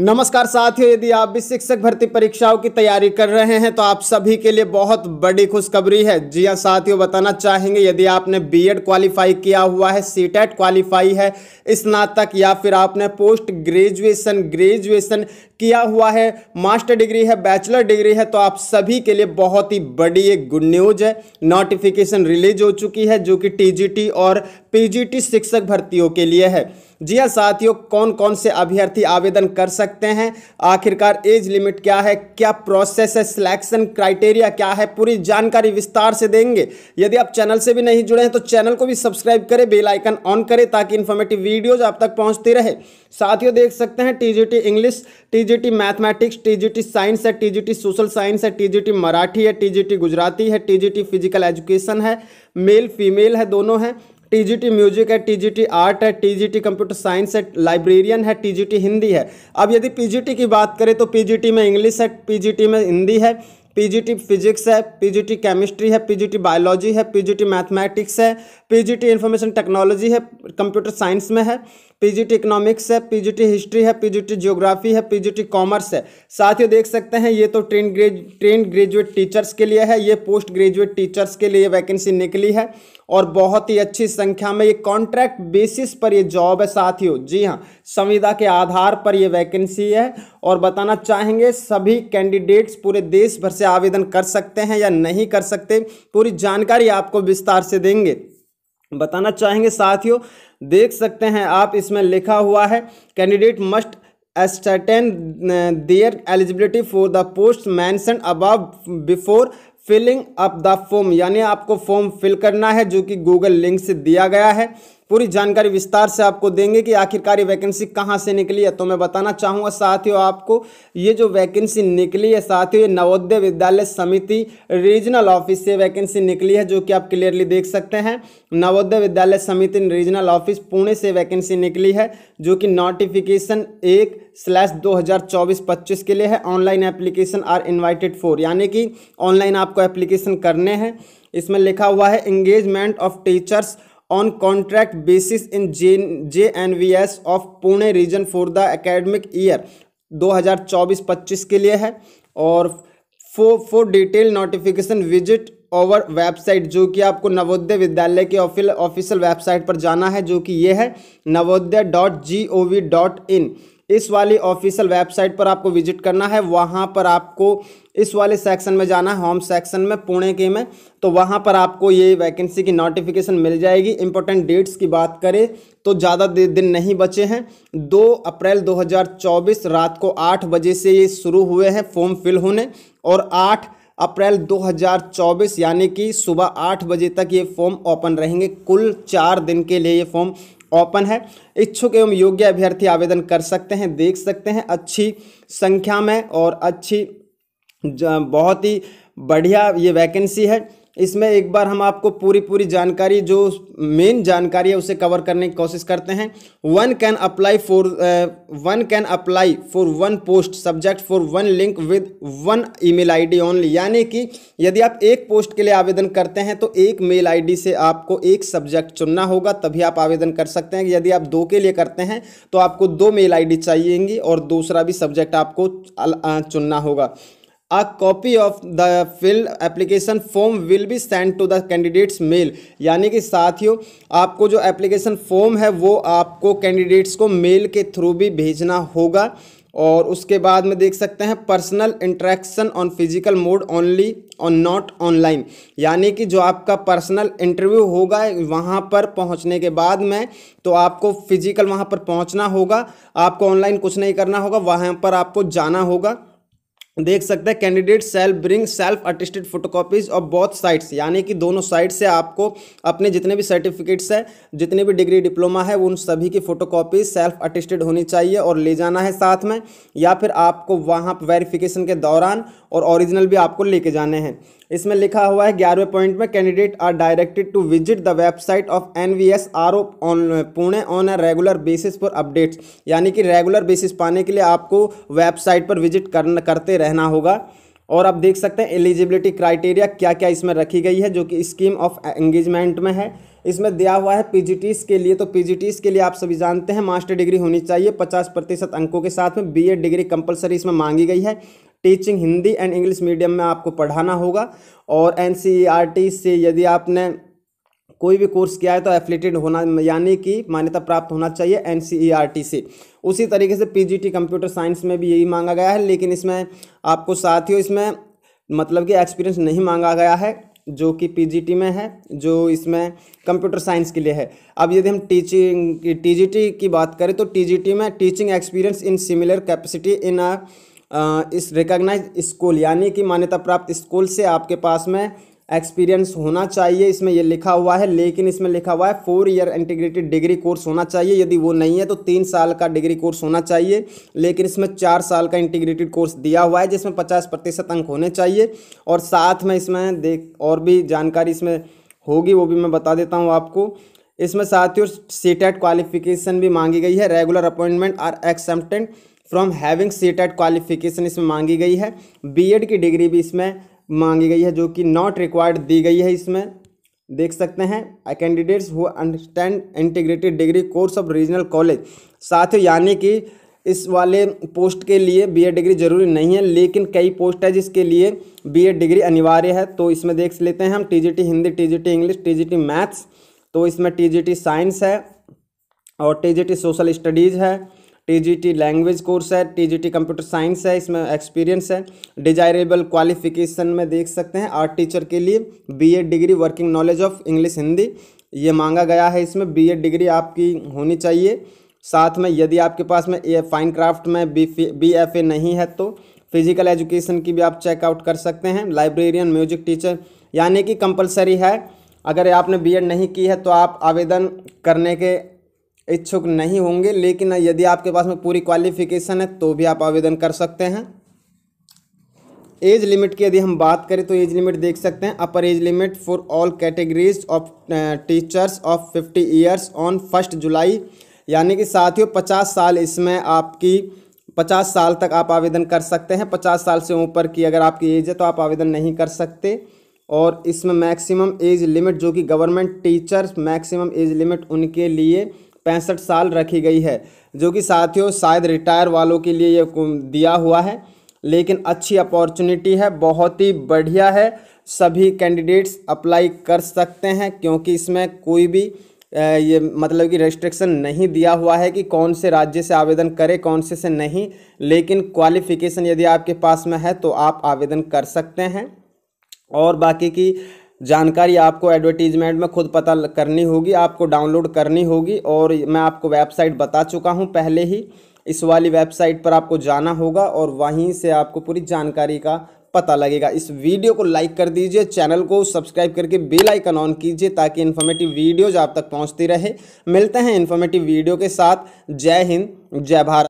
नमस्कार साथियों यदि आप भी शिक्षक भर्ती परीक्षाओं की तैयारी कर रहे हैं तो आप सभी के लिए बहुत बड़ी खुशखबरी है जी हाँ साथियों बताना चाहेंगे यदि आपने बीएड क्वालिफाई किया हुआ है सी टेट क्वालिफाई है स्नातक या फिर आपने पोस्ट ग्रेजुएशन ग्रेजुएशन किया हुआ है मास्टर डिग्री है बैचलर डिग्री है तो आप सभी के लिए बहुत ही बड़ी एक गुड न्यूज है नोटिफिकेशन रिलीज हो चुकी है जो कि टी और पी शिक्षक भर्तियों के लिए है जी हाँ साथियों कौन कौन से अभ्यर्थी आवेदन कर सकते हैं आखिरकार एज लिमिट क्या है क्या प्रोसेस है सिलेक्शन क्राइटेरिया क्या है पूरी जानकारी विस्तार से देंगे यदि आप चैनल से भी नहीं जुड़े हैं तो चैनल को भी सब्सक्राइब करें बेल आइकन ऑन करें ताकि इन्फॉर्मेटिव वीडियोज आप तक पहुँचती रहे साथियों देख सकते हैं T English T mathematics T science है टी सोशल साइंस है टी मराठी है टी गुजराती है टी फिजिकल एजुकेशन है मेल फीमेल है दोनों हैं टीजीटी म्यूजिक है टीजीटी आर्ट है टीजीटी कंप्यूटर साइंस है लाइब्रेरियन है टीजीटी हिंदी है अब यदि पीजीटी की बात करें तो पीजीटी में इंग्लिश है पीजीटी में हिंदी है पीजीटी फिजिक्स है पीजीटी केमिस्ट्री है पीजीटी बायोलॉजी है पीजीटी मैथमेटिक्स है पीजीटी इंफॉर्मेशन टेक्नोलॉजी है कंप्यूटर साइंस में है पीजीटी इकोनॉमिक्स है पीजीटी हिस्ट्री है पीजीटी ज्योग्राफी है पीजीटी कॉमर्स है साथ ही देख सकते हैं ये तो train grad train graduate teachers के लिए है ये पोस्ट ग्रेजुएट टीचर्स के लिए वैकेंसी निकली है और बहुत ही अच्छी संख्या में ये कॉन्ट्रैक्ट बेसिस पर ये जॉब है साथियों जी हाँ संविदा के आधार पर ये वैकेंसी है और बताना चाहेंगे सभी कैंडिडेट्स पूरे देश भर से आवेदन कर सकते हैं या नहीं कर सकते पूरी जानकारी आपको विस्तार से देंगे बताना चाहेंगे साथियों देख सकते हैं आप इसमें लिखा हुआ है candidate must ascertain their eligibility for the post mentioned above before filling up the form यानी आपको फॉर्म फिल करना है जो कि गूगल लिंक से दिया गया है पूरी जानकारी विस्तार से आपको देंगे कि आखिरकार ये वैकेंसी कहाँ से निकली है तो मैं बताना चाहूँगा साथियों आपको ये जो वैकेंसी निकली है साथियों ये नवोदय विद्यालय समिति रीजनल ऑफिस से वैकेंसी निकली है जो कि आप क्लियरली देख सकते हैं नवोदय विद्यालय समिति रीजनल ऑफिस पुणे से वैकेंसी निकली है जो कि नोटिफिकेशन एक स्लैश दो हज़ार चौबीस पच्चीस के लिए है online application are invited for यानी कि ऑनलाइन आपको एप्लीकेशन करने हैं इसमें लिखा हुआ है engagement of teachers on contract basis in J J N V S of Pune region for the academic year 2024-25 के लिए है और for for detail notification visit our website जो कि आपको नवोदय विद्यालय के ऑफिशियल वेबसाइट पर जाना है जो कि ये है Navodaya dot G O V dot in इस वाली ऑफिशियल वेबसाइट पर आपको विजिट करना है वहाँ पर आपको इस वाले सेक्शन में जाना है होम सेक्शन में पुणे के में तो वहाँ पर आपको ये वैकेंसी की नोटिफिकेशन मिल जाएगी इंपॉर्टेंट डेट्स की बात करें तो ज़्यादा दिन नहीं बचे हैं 2 अप्रैल 2024 रात को 8 बजे से ये शुरू हुए हैं फॉर्म फिल होने और 8 अप्रैल 2024 यानी कि सुबह आठ बजे तक ये फॉर्म ओपन रहेंगे कुल चार दिन के लिए ये फॉर्म ओपन है इच्छुक एवं योग्य अभ्यर्थी आवेदन कर सकते हैं देख सकते हैं अच्छी संख्या में और अच्छी बहुत ही बढ़िया ये वैकेंसी है इसमें एक बार हम आपको पूरी पूरी जानकारी जो मेन जानकारी है उसे कवर करने की कोशिश करते हैं one can apply for one can apply for one post subject for one link with one email ID only यानी कि यदि आप एक पोस्ट के लिए आवेदन करते हैं तो एक मेल आईडी से आपको एक सब्जेक्ट चुनना होगा तभी आप आवेदन कर सकते हैं यदि आप दो के लिए करते हैं तो आपको दो मेल डी चाहिएगी और दूसरा भी सब्जेक्ट आपको चुनना होगा a copy of the filled application form will be send to the candidates mail यानी कि साथियों आपको जो एप्लीकेशन फॉर्म है वो आपको कैंडिडेट्स को मेल के थ्रू भी भेजना होगा और उसके बाद में देख सकते हैं personal interaction on physical mode only और नॉट ऑनलाइन यानी कि जो आपका पर्सनल इंटरव्यू होगा वहाँ पर पहुँचने के बाद में तो आपको फिजिकल वहाँ पर पहुँचना होगा आपको ऑनलाइन कुछ नहीं करना होगा वहाँ पर आपको जाना होगा देख सकते हैं candidate self bring self attested photocopies of both sides यानी कि दोनों साइड से आपको अपने जितने भी सर्टिफिकेट्स है जितने भी डिग्री डिप्लोमा है उन सभी की फोटोकॉपीज सेल्फ अटेस्टेड होनी चाहिए और ले जाना है साथ में या फिर आपको वहाँ पर वेरिफिकेशन के दौरान और ओरिजिनल भी आपको लेके जाने हैं इसमें लिखा हुआ है ग्यारहवें पॉइंट में candidate are directed to visit the website of N V S R O on Pune on a regular basis for updates यानी कि रेगुलर बेसिस पाने के लिए आपको वेबसाइट पर विजिट करना करते रहे रहना होगा और आप देख सकते हैं एलिजिबिलिटी क्राइटेरिया क्या क्या इसमें रखी गई है जो कि स्कीम ऑफ एंगेजमेंट में है इसमें दिया हुआ है पी के लिए तो पी के लिए आप सभी जानते हैं मास्टर डिग्री होनी चाहिए पचास प्रतिशत अंकों के साथ में बी डिग्री कंपलसरी इसमें मांगी गई है teaching Hindi and English medium में आपको पढ़ाना होगा और एन से e यदि आपने कोई भी कोर्स किया है तो एफिलेटेड होना यानी कि मान्यता प्राप्त होना चाहिए एन से उसी तरीके से पी कंप्यूटर साइंस में भी यही मांगा गया है लेकिन इसमें आपको साथ ही इसमें मतलब कि एक्सपीरियंस नहीं मांगा गया है जो कि पीजीटी में है जो इसमें कंप्यूटर साइंस के लिए है अब यदि हम टीचिंग टीजीटी की बात करें तो टीजीटी में teaching experience in similar capacity in इस रिकॉग्नाइज स्कूल यानी कि मान्यता प्राप्त स्कूल से आपके पास में एक्सपीरियंस होना चाहिए इसमें ये लिखा हुआ है लेकिन इसमें लिखा हुआ है four year integrated degree course होना चाहिए यदि वो नहीं है तो तीन साल का डिग्री कोर्स होना चाहिए लेकिन इसमें चार साल का इंटीग्रेटेड कोर्स दिया हुआ है जिसमें पचास प्रतिशत अंक होने चाहिए और साथ में इसमें देख और भी जानकारी इसमें होगी वो भी मैं बता देता हूँ आपको इसमें साथ ही सी टेट क्वालिफिकेशन भी मांगी गई है regular appointment are accepted from having C TET qualification इसमें मांगी गई है बीएड की डिग्री भी इसमें मांगी गई है जो कि नॉट रिक्वायर्ड दी गई है इसमें देख सकते हैं I candidates who understand integrated degree course of regional college साथ ही यानी कि इस वाले पोस्ट के लिए बीएड डिग्री जरूरी नहीं है लेकिन कई पोस्ट है जिसके लिए बीएड डिग्री अनिवार्य है तो इसमें देख लेते हैं हम TGT Hindi TGT English TGT maths तो इसमें टीजीटी साइंस है और टीजीटी सोशल स्टडीज़ है टीजीटी लैंग्वेज कोर्स है टीजीटी कंप्यूटर साइंस है इसमें एक्सपीरियंस है डिजायरेबल क्वालिफिकेशन में देख सकते हैं आर्ट टीचर के लिए BA degree working knowledge of English Hindi ये मांगा गया है इसमें बी डिग्री आपकी होनी चाहिए साथ में यदि आपके पास में ए फाइन क्राफ्ट में बी बी एफ ए नहीं है तो फिजिकल एजुकेशन की भी आप चेकआउट कर सकते हैं लाइब्रेरियन म्यूजिक टीचर यानी कि कंपलसरी है अगर आपने बीएड नहीं की है तो आप आवेदन करने के इच्छुक नहीं होंगे लेकिन यदि आपके पास में पूरी क्वालिफिकेशन है तो भी आप आवेदन कर सकते हैं एज लिमिट की यदि हम बात करें तो एज लिमिट देख सकते हैं upper age limit for all categories of teachers of fifty years on first July यानी कि साथियों पचास साल इसमें आपकी पचास साल तक आप आवेदन कर सकते हैं पचास साल से ऊपर की अगर आपकी एज है तो आप आवेदन नहीं कर सकते और इसमें मैक्सिमम एज लिमिट जो कि government teachers maximum age limit उनके लिए पैंसठ साल रखी गई है जो कि साथियों शायद रिटायर वालों के लिए ये दिया हुआ है लेकिन अच्छी अपॉर्चुनिटी है बहुत ही बढ़िया है सभी कैंडिडेट्स अप्लाई कर सकते हैं क्योंकि इसमें कोई भी ये मतलब कि रेस्ट्रिक्शन नहीं दिया हुआ है कि कौन से राज्य से आवेदन करें कौन से से नहीं लेकिन क्वालिफ़िकेशन यदि आपके पास में है तो आप आवेदन कर सकते हैं और बाकी की जानकारी आपको एडवर्टीजमेंट में खुद पता करनी होगी आपको डाउनलोड करनी होगी और मैं आपको वेबसाइट बता चुका हूँ पहले ही इस वाली वेबसाइट पर आपको जाना होगा और वहीं से आपको पूरी जानकारी का पता लगेगा इस वीडियो को लाइक कर दीजिए चैनल को सब्सक्राइब करके बेल आइकन ऑन कीजिए ताकि इन्फॉर्मेटिव वीडियोज आप तक पहुंचती रहे मिलते हैं इन्फॉर्मेटिव वीडियो के साथ जय हिंद जय भारत